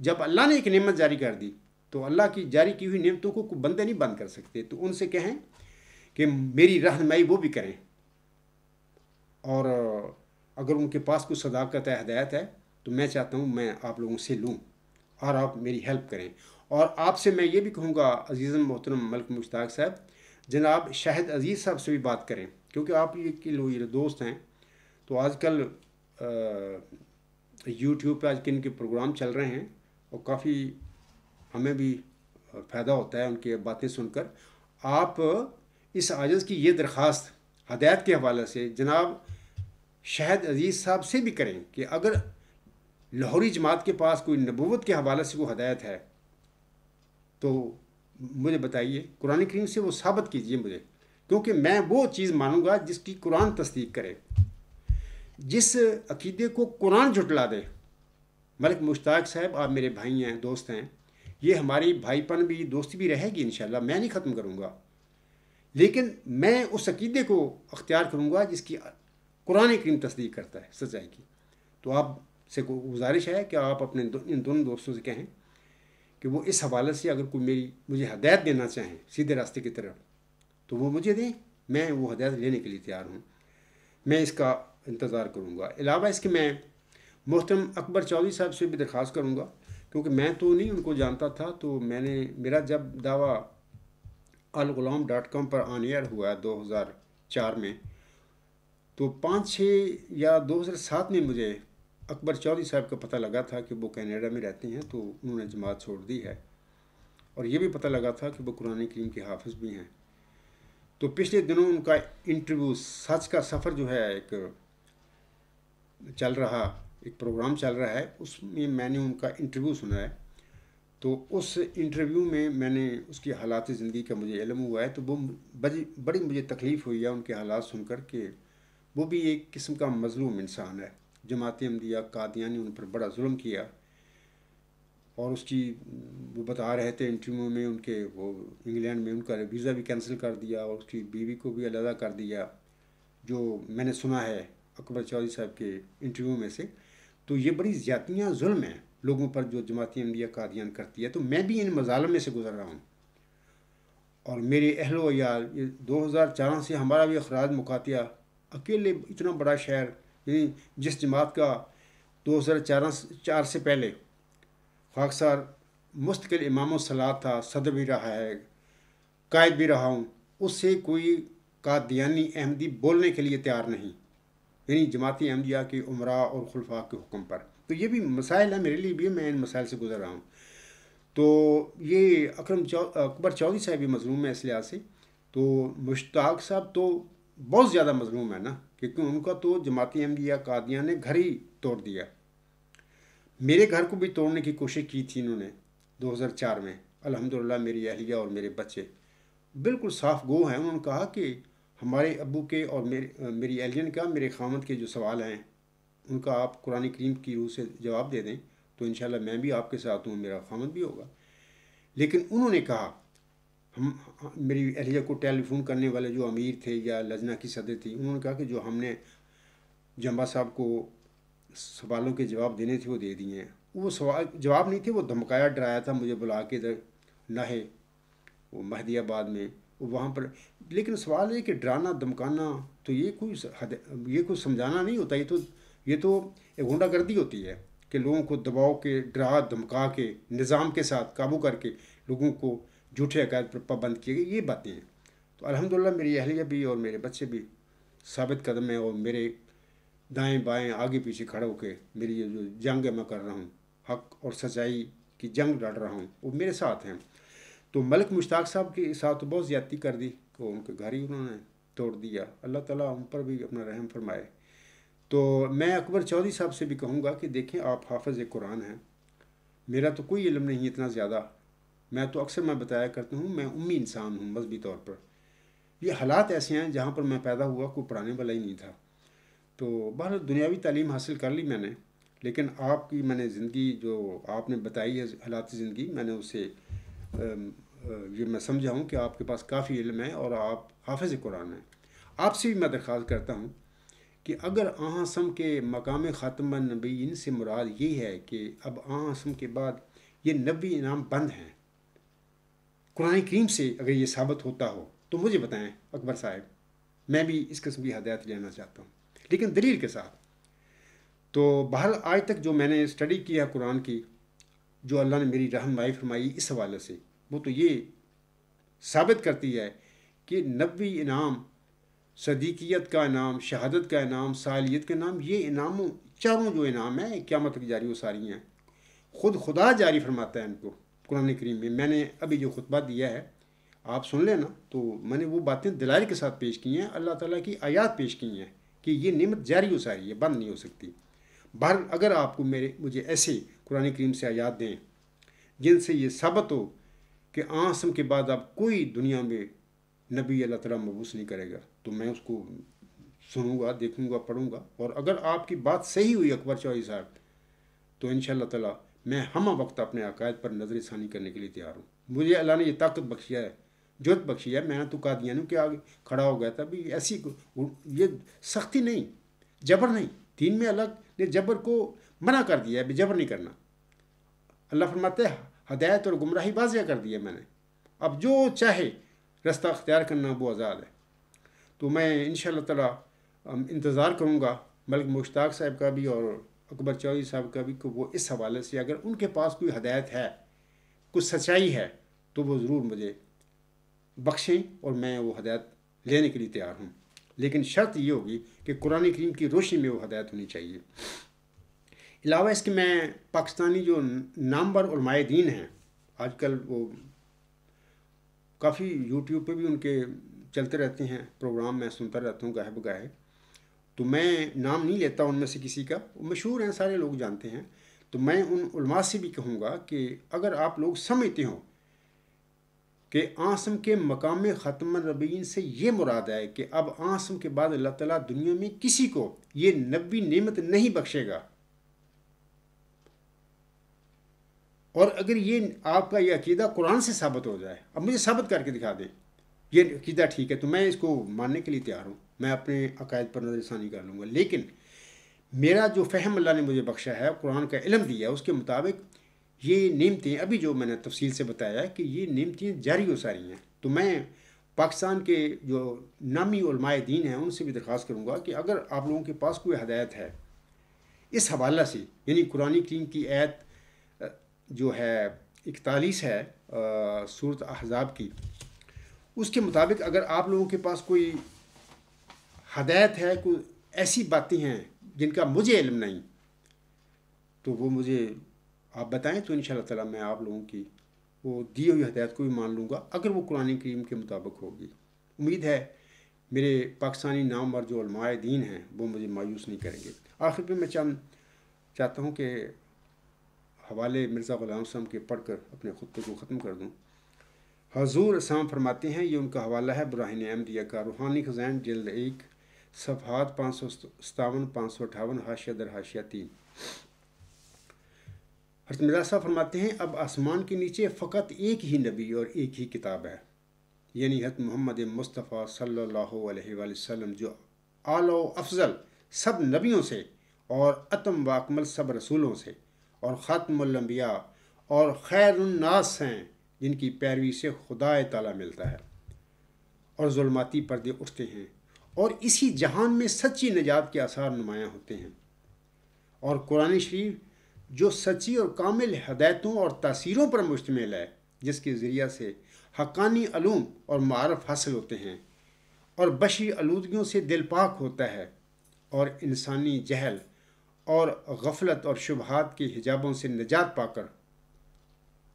जब अल्लाह ने एक नियमत जारी कर दी तो अल्लाह की जारी की हुई नियमतों को बंदे नहीं बंद कर सकते तो उनसे कहें कि मेरी रहनमाई वो भी करें और अगर उनके पास कुछ सदाकत है हदायत है तो मैं चाहता हूँ मैं आप लोगों से लूँ और आप मेरी हेल्प करें और आपसे मैं ये भी कहूँगा अजीज़ मोहतरम मलिक मुश्ताक साहब जनाब शाहिद अजीज़ साहब से भी बात करें क्योंकि आप ये कि लोग दोस्त हैं तो आजकल यूट्यूब पे आज के इनके प्रोग्राम चल रहे हैं और काफ़ी हमें भी फ़ायदा होता है उनकी बातें सुनकर आप इस आजज़ की ये दरख्वास्त हदायत के हवाले से जनाब शाहिद अजीज़ साहब से भी करें कि अगर लाहौरी जमात के पास कोई नबूत के हवाले से वो हदायत है तो मुझे बताइए कुरान करीम से वो साबित कीजिए मुझे क्योंकि मैं वो चीज़ मानूंगा जिसकी कुरान तस्दीक करे जिस अकीदे को कुरान जुटला दे मलिक मुश्ताक साहब आप मेरे भाई हैं दोस्त हैं ये हमारी भाईपन भी दोस्ती भी रहेगी इन मैं नहीं ख़त्म करूँगा लेकिन मैं उस अकीदे को अख्तियार करूँगा जिसकी कुरान करीम तस्दीक करता है सच्चाई की तो आप से गुजारिश है कि आप अपने दो, इन दोनों दोस्तों से कहें कि वो इस हवाले से अगर कोई मेरी मुझे हदायत देना चाहें सीधे रास्ते की तरफ तो वो मुझे दें मैं वो हदायत लेने के लिए तैयार हूँ मैं इसका इंतज़ार करूँगा अलावा इसके मैं मोहतरम अकबर चौधरी साहब से भी दरख्वास्त करूँगा क्योंकि मैं तो नहीं उनको जानता था तो मैंने मेरा जब दावा अलगुलाम डॉट कॉम पर ऑन एयर हुआ दो हज़ार चार में तो पाँच छः या दो हज़ार सात में मुझे अकबर चौधरी साहब का पता लगा था कि वो कनाडा में रहते हैं तो उन्होंने जमात छोड़ दी है और ये भी पता लगा था कि वो कुरान करीम के हाफिज भी हैं तो पिछले दिनों उनका इंटरव्यू सच का सफ़र जो है एक चल रहा एक प्रोग्राम चल रहा है उसमें मैंने उनका इंटरव्यू सुना है तो उस इंटरव्यू में मैंने उसकी हालात ज़िंदगी का मुझे इलम हुआ है तो वो बड़ी बड़ी मुझे तकलीफ़ हुई है उनके हालात सुनकर के वो भी एक किस्म का मजलूम इंसान है जमात अमदिया कादिया ने उन पर बड़ा जुल्म किया और उसकी वो बता रहे थे इंटरव्यू में उनके वो इंग्लैंड में उनका वीज़ा भी कैंसिल कर दिया और उसकी बीवी को भी अलहदा कर दिया जो मैंने सुना है अकबर चौधरी साहब के इंटरव्यू में से तो ये बड़ी ज़्यादियाँ जुल्म हैं लोगों पर जो जमात अमदिया कादियान करती है तो मैं भी इन मजालम में से गुजर रहा हूँ और मेरे अहलो यार ये दो हज़ार चार से हमारा भी अखराज मुकातिया अकेले इतना बड़ा शहर यानी जिस जमात का दो हज़ार चार चार से पहले खाकसार मुस्तकिल इमाम सलाद था सदर भी रहा है कायद भी रहा हूँ उससे कोई कादयानी अहमदी बोलने के लिए तैयार नहीं यानी जमाती अहमदिया के उमरा और खुलफा के हुक्म पर तो ये भी मसाइल है मेरे लिए भी मैं इन मसाइल से गुजर रहा हूँ तो ये अक्रम चौ अकबर चौधरी साहब भी मजलूम है इस लिहाज से तो मुश्ताक साहब तो बहुत ज़्यादा मजलूम है ना क्योंकि उनका तो जमाती अहमदिया कादिया ने घर ही तोड़ दिया मेरे घर को भी तोड़ने की कोशिश की थी इन्होंने 2004 में अल्हम्दुलिल्लाह मेरी अहलिया और मेरे बच्चे बिल्कुल साफ गो हैं उन्होंने कहा कि हमारे अबू के और मेरे मेरी ने का मेरे खामद के जो सवाल हैं उनका आप कुरान करीम की रूह से जवाब दे दें तो इन मैं भी आपके साथ हूँ मेरा खामद भी होगा लेकिन उन्होंने कहा हम मेरी अहलिया को टेलीफोन करने वाले जो अमीर थे या लजना की सदर थी उन्होंने कहा कि जो हमने जम्बा साहब को सवालों के जवाब देने थे वो दे दिए हैं वो सवाल जवाब नहीं थे वो धमकाया डराया था मुझे बुला के इधर नाहे वो महदियाबाद में वहाँ पर लेकिन सवाल है कि डराना धमकाना तो ये कोई हद ये कोई समझाना नहीं होता ये तो ये तो गुंडागर्दी होती है कि लोगों को दबाव के डरा धमका के निज़ाम के साथ काबू करके लोगों को जूठे अकायद पर पाबंद किए गए ये बातें हैं तो अलहमदिल्ला मेरी अहलिया भी और मेरे बच्चे भी साबित कदम है और मेरे दाएं बाएं आगे पीछे खड़े होकर मेरी ये जो जंग है मैं कर रहा हूँ हक और सच्चाई की जंग लड़ रहा हूँ वो मेरे साथ हैं तो मलिक मुश्ताक साहब के साथ तो बहुत ज़्यादती कर दी तो उनके घर ही उन्होंने तोड़ दिया अल्लाह ताला उन पर भी अपना रहम फरमाए तो मैं अकबर चौधरी साहब से भी कहूँगा कि देखें आप हाफज कुरान हैं मेरा तो कोई इलम नहीं इतना ज़्यादा मैं तो अक्सर मैं बताया करता हूँ मैं उम्मी इंसान हूँ मजहबी तौर पर ये हालात ऐसे हैं जहाँ पर मैं पैदा हुआ कोई पढ़ाने वाला ही नहीं था तो बहर दुनियावी तालीम हासिल कर ली मैंने लेकिन आपकी मैंने ज़िंदगी जो आपने बताई है हालात ज़िंदगी मैंने उसे ये मैं समझा हूँ कि आपके पास काफ़ी इल्म है और आप हाफिज़ कुरान हैं आपसे भी मैं दरख्वास्त करता हूँ कि अगर आसम के मकाम ख़ातम नबीन से मुराद यही है कि अब आसम के बाद ये नबी इनाम बंद हैं कुरान करीम से अगर ये साबित होता हो तो मुझे बताएं अकबर साहब मैं भी इस किस्म की हदायत लेना चाहता हूँ लेकिन दलील के साथ तो बहर आज तक जो मैंने स्टडी किया कुरान की जो अल्लाह ने मेरी रहनमाई फरमाई इस हवाले से वो तो ये साबित करती है कि नबी इनाम सदीकियत का इनाम शहादत का इनाम सालियत का इनाम ये इनामों चारों जो इनाम हैं क्या मतलब जारी वो सारी हैं खुद खुदा जारी फरमाता है इनको कुरान करीम में मैंने अभी जो खुतबा दिया है आप सुन लेना तो मैंने वो बातें दिलार के साथ पेश की हैं अल्लाह ताला की आयात पेश की हैं कि ये नमत जारी हो सारी है बंद नहीं हो सकती बहर अगर आपको मेरे मुझे ऐसे कुरान करीम से आयात दें जिनसे ये सबत हो कि आसम के बाद आप कोई दुनिया में नबी अल्लाह ताला मबूस नहीं करेगा तो मैं उसको सुनूंगा देखूंगा पढ़ूंगा और अगर आपकी बात सही हुई अकबर चौधरी साहब तो इन तला मैं हम वक्त अपने अकायद पर नजर षानी करने के लिए तैयार हूँ मुझे अल्लाह ने ये ताकत बख्शी है जोत बख्शी है मैंने तो कादियानों कि आगे खड़ा हो गया था भी ऐसी ये सख्ती नहीं जबर नहीं दीन में अलग ने जबर को मना कर दिया है जबर नहीं करना अल्लाह फरमाते हदायत और गुमराही वाजिया कर दिया मैंने अब जो चाहे रास्ता अख्तियार करना वो आज़ाद है तो मैं इन ताला इंतज़ार करूँगा मलिक मुश्ताक साहब का भी और अकबर चौधरी साहब का भी वो इस हवाले से अगर उनके पास कोई हदायत है कुछ सच्चाई है तो वो ज़रूर मुझे बख्शें और मैं वो हदायत लेने के लिए तैयार हूँ लेकिन शर्त ये होगी कि कुरान करीम की रोशनी में वो हदायत होनी चाहिए अलावा इसके मैं पाकिस्तानी जो नामवर और मायदीन हैं आजकल वो काफ़ी यूट्यूब पे भी उनके चलते रहते हैं प्रोग्राम मैं सुनता रहता हूँ गाहे बगाहे तो मैं नाम नहीं लेता उनमें से किसी का वो मशहूर हैं सारे लोग जानते हैं तो मैं उन उलमा से भी कहूँगा कि अगर आप लोग समझते हो कि आसम के मकाम ख़त्म रबीन से ये मुराद है कि अब आसम के बाद अल्लाह तला दुनिया में किसी को ये नबी नेमत नहीं बख्शेगा और अगर ये आपका यह अकीदा कुरान से साबित हो जाए अब मुझे साबित करके दिखा दें ये अकीदा ठीक है तो मैं इसको मानने के लिए तैयार हूँ मैं अपने अकायद पर नजरसानी कर लूँगा लेकिन मेरा जो फहम अल्लाह ने मुझे बख्शा है कुरान का इलम दिया है उसके मुताबिक ये नियमतें अभी जो मैंने तफसील से बताया कि ये नियमतें जारी हो सारी हैं तो मैं पाकिस्तान के जो नामी उलमाए दीन हैं उनसे भी दरख्वास्त करूँगा कि अगर आप लोगों के पास कोई हदायत है इस हवाला से यानी कुरानी टीम की ऐत जो है इकतालीस है सूरत अहजाब की उसके मुताबिक अगर आप लोगों के पास कोई हदायत है कोई ऐसी बातें हैं जिनका मुझे इल्म नहीं तो वो मुझे आप बताएं तो इन ताला मैं आप लोगों की वो दी हुई हदायत को भी मान लूँगा अगर वो कुरानी करीम के मुताबिक होगी उम्मीद है मेरे पाकिस्तानी नाम और जो अलमाए दीन हैं वो मुझे मायूस नहीं करेंगे आखिर में मैं चंद चाहता हूँ कि हवाले मिर्ज़ा ग़ुलाम साहब के पढ़ कर अपने खुतों को ख़त्म कर दूँ हजूर साम फरमाते हैं ये उनका हवाला है बुरहन अहमदिया का रूहानी खजान जल्द एक सफात पाँच सौ सतावन पाँच सौ अठावन हाशिया दर हाशिया तीन हजरत मिर्जा साहब फरमाते हैं अब आसमान के नीचे फ़कत एक ही नबी और एक ही किताब है यानी हत मोहम्मद मुस्तफ़ा सल्लल्लाहु अलैहि वसल्लम जो आलो अफजल सब नबियों से और अतम वाकमल सब रसूलों से और ख़ातमबिया और खैरनास हैं जिनकी पैरवी से खुदा ताला मिलता है और जुलमाती पर्दे उठते हैं और इसी जहान में सच्ची नजात के आसार नुमायाँ होते हैं और कुरान शरीफ जो सच्ची और कामिल हदायतों और तसीरों पर मुश्तमिल है जिसके ज़रिया से हकानी अलूम और मारफ हासिल होते हैं और बशी आलूदगियों से दिल पाक होता है और इंसानी जहल और गफलत और शुभहात के हिजाबों से निजात पाकर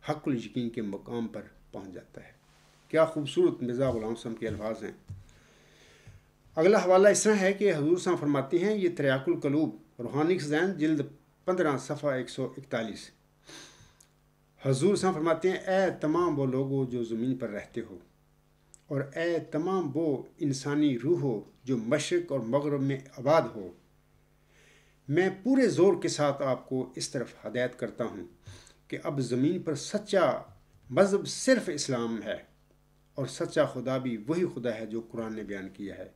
हकुल यकीन के मकाम पर पहुंच जाता है क्या खूबसूरत मिर्ज़ा ग़ुलाम के अल्फाज हैं अगला हवाला इस तरह है कि हजूर साहब फरमाते हैं ये त्रयाकुल कलूब रूहानिक जैन जल्द पंद्रह सफ़ा एक सौ इकतालीस हजूर साहब फरमाते हैं ए तमाम वो लोगों जो ज़मीन पर रहते हो और ए तमाम वो इंसानी रूह हो जो मशरक़ और मगरब में आबाद हो मैं पूरे ज़ोर के साथ आपको इस तरफ हदायत करता हूँ कि अब ज़मीन पर सच्चा मज़हब सिर्फ़ इस्लाम है और सच्चा खुदा भी वही खुदा है जो कुरान ने बयान किया है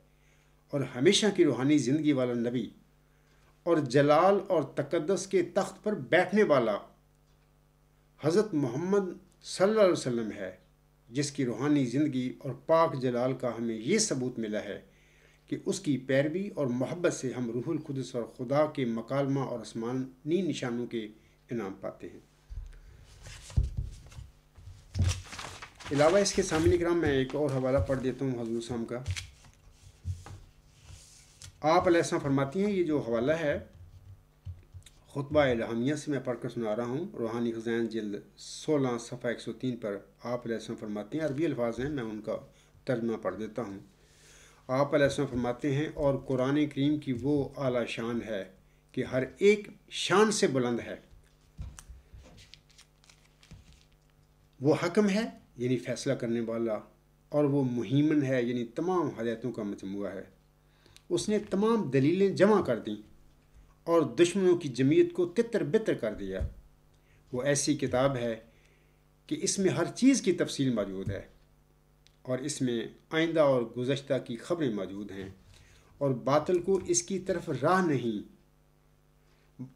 और हमेशा की रूहानी ज़िंदगी वाला नबी और जलाल और तकदस के तख्त पर बैठने वाला हज़रत मोहम्मद सल्लल्लाहु अलैहि वसल्लम है जिसकी रूहानी ज़िंदगी और पाक जलाल का हमें ये सबूत मिला है कि उसकी पैरवी और मोहब्बत से हम रूहुल खुदस और खुदा के मकालमा और आसमानी निशानों के इनाम पाते हैं अलावा इसके सामने कराम मैं एक और हवाला पढ़ देता हूँ हजूर का आप अलैसा फरमाती हैं ये जो हवाला है खुतबा इलामिया से मैं पढ़कर सुना रहा हूँ रूहानी हुसैन जल्द सोलह सफ़ा एक सौ तीन पर आप अलैसा फरमाती हैं अरबी अल्फाज हैं मैं उनका तर्जमा पढ़ देता हूँ आप अलैसा फरमाते हैं और कुरान करीम की वो आला शान है कि हर एक शान से बुलंद है वो हकम है यानी फ़ैसला करने वाला और वो मुहिमन है यानी तमाम हदायतों का मजमू है उसने तमाम दलीलें जमा कर दीं और दुश्मनों की जमीयत को तितर बितर कर दिया वो ऐसी किताब है कि इसमें हर चीज़ की तफसील मौजूद है और इसमें आइंदा और गुज्त की खबरें मौजूद हैं और बातल को इसकी तरफ राह नहीं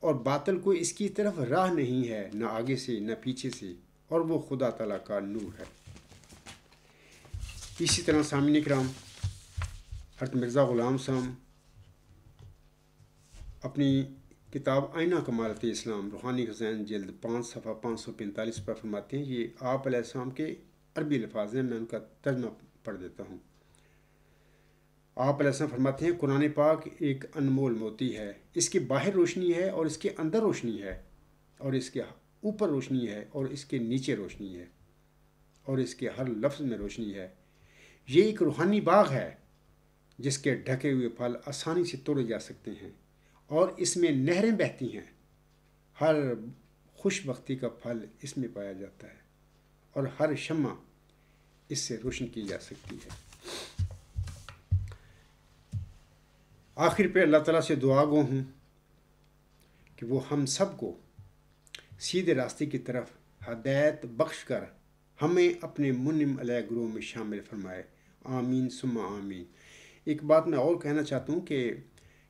और बातल को इसकी तरफ राह नहीं है ना आगे से ना पीछे से और वो खुदा तला का नूर है इसी तरह सामने कराम हजरत मिर्ज़ा ग़ुलाम साहब अपनी किताब आइना कमालत इस्लाम रूहानी हुसैन जल्द पाँच सफ़ा पाँच सौ पैंतालीस पर फरमाते हैं ये आप आपाम के अरबी लफाज हैं मैं उनका तर्जमा पढ़ देता हूँ आप आपाम फरमाते हैं कुरान पाक एक अनमोल मोती है इसके बाहर रोशनी है और इसके अंदर रोशनी है और इसके ऊपर रोशनी है और इसके नीचे रोशनी है और इसके हर लफ्ज़ में रोशनी है ये एक रूहानी बाग है जिसके ढके हुए फल आसानी से तोड़े जा सकते हैं और इसमें नहरें बहती हैं हर खुश का फल इसमें पाया जाता है और हर शमा इससे रोशन की जा सकती है आखिर पे अल्लाह ताला से दुआ गो हूँ कि वो हम सब को सीधे रास्ते की तरफ हदायत बख्श कर हमें अपने मुनिम अलह ग्रोह में शामिल फरमाए आमीन सुमा आमीन एक बात मैं और कहना चाहता हूँ कि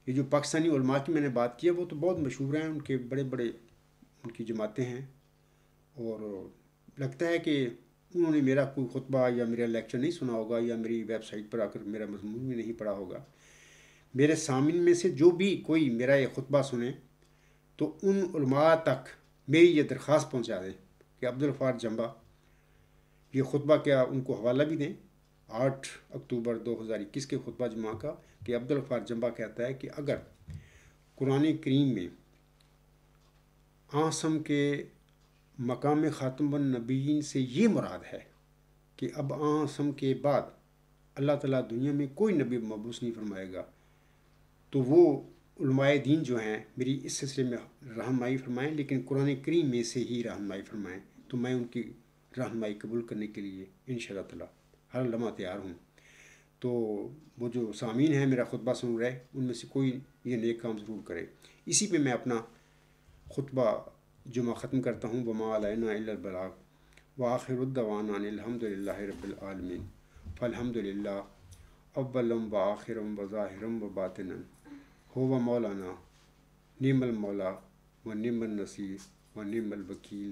ये जो पाकिस्तानी उलमा की मैंने बात की है वो तो बहुत मशहूर हैं उनके बड़े बड़े उनकी जमातें हैं और लगता है कि उन्होंने मेरा कोई खुतबा या मेरा लेक्चर नहीं सुना होगा या मेरी वेबसाइट पर आकर मेरा मजमून भी नहीं पढ़ा होगा मेरे सामिन में से जो भी कोई मेरा ये खुतबा सुने तो उन तक मेरी ये दरख्वास्त पहुँचा दें कि अब्दुल्फार जम्बा ये खुतबा क्या उनको हवाला भी दें आठ अक्टूबर 2021 के खुतबा जमा का कि अब्दुल जम्बा कहता है कि अगर कुरान करीम में आसम के मकाम ख़ातम नबीन से ये मुराद है कि अब आसम के बाद अल्लाह ताला दुनिया में कोई नबी मबूस नहीं फरमाएगा तो वो उलमाए दीन जो हैं मेरी इस सिलसिले में रहनमाई फरमाएँ लेकिन कुरान करीम में से ही रहनमाई फरमाएँ तो मैं उनकी रहनमाई कबूल करने के लिए इन शाला हर लम्हा तैयार हूँ तो वो जो सामीन है मेरा खुतबा सुन रहे उनमें से कोई ये नेक काम ज़रूर करे इसी पे मैं अपना खुतबा जुमा ख़त्म करता हूँ बमा बलाग व आखिरदवाना रबालमिन फ़लहमदिल्ला अबलम व आखिरम व ज़ाहिरम व बातिन हो व मौलाना निमल मौला व निमल नसीर व निमल वकील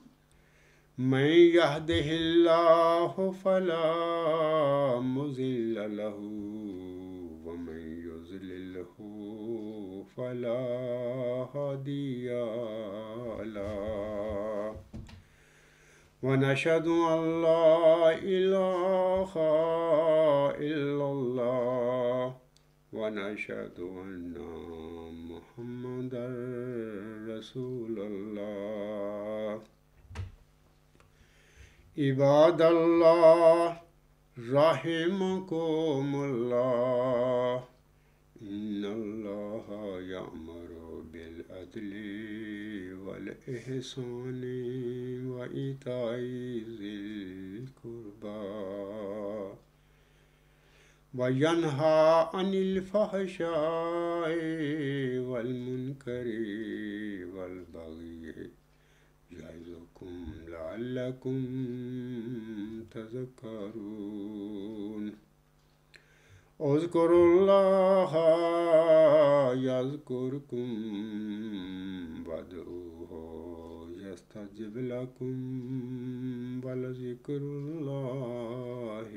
من يهده الله فلا مزل له ومن يزلله فلا هادي له ونشهد أن لا إله إلا الله ونشهد أن محمدا رسول الله عباد الله رحمكم الله إن الله يأمر بالعدل والإحسان وإيتاء ذي القربى وينهى عن الفحشاء والمنكر والبغي لعلكم تذكرون اذكروا الله يذكركم وادعوه يستجب لكم ولذكر الله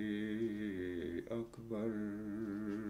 أكبر